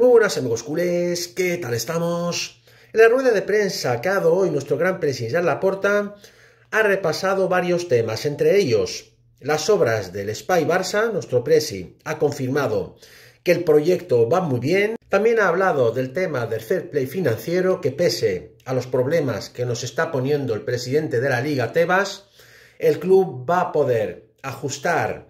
Muy buenas amigos culés, ¿qué tal estamos? En la rueda de prensa que ha dado hoy nuestro gran presidente Laporta ha repasado varios temas, entre ellos las obras del Spy Barça, nuestro presi ha confirmado que el proyecto va muy bien, también ha hablado del tema del fair play financiero que pese a los problemas que nos está poniendo el presidente de la Liga Tebas, el club va a poder ajustar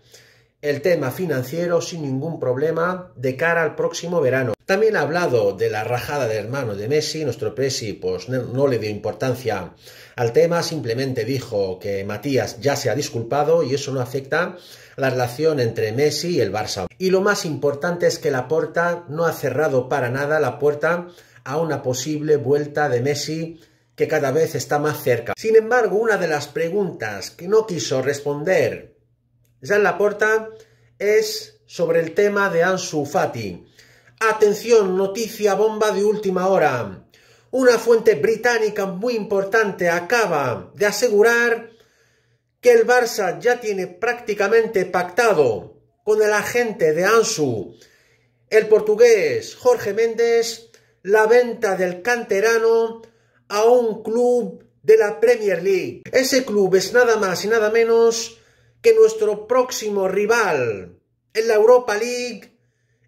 el tema financiero sin ningún problema de cara al próximo verano. También ha hablado de la rajada de hermano de Messi, nuestro presi pues no le dio importancia al tema, simplemente dijo que Matías ya se ha disculpado y eso no afecta la relación entre Messi y el Barça. Y lo más importante es que la puerta no ha cerrado para nada la puerta a una posible vuelta de Messi que cada vez está más cerca. Sin embargo, una de las preguntas que no quiso responder ya en la puerta, es sobre el tema de Ansu Fati. Atención, noticia bomba de última hora. Una fuente británica muy importante acaba de asegurar que el Barça ya tiene prácticamente pactado con el agente de Ansu, el portugués Jorge Méndez, la venta del canterano a un club de la Premier League. Ese club es nada más y nada menos que nuestro próximo rival en la Europa League,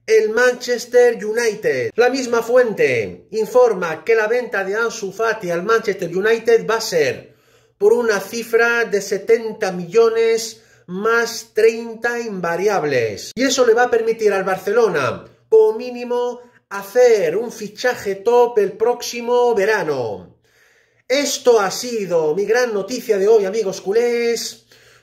el Manchester United. La misma fuente informa que la venta de Ansu Fati al Manchester United va a ser por una cifra de 70 millones más 30 invariables. Y eso le va a permitir al Barcelona, como mínimo, hacer un fichaje top el próximo verano. Esto ha sido mi gran noticia de hoy, amigos culés.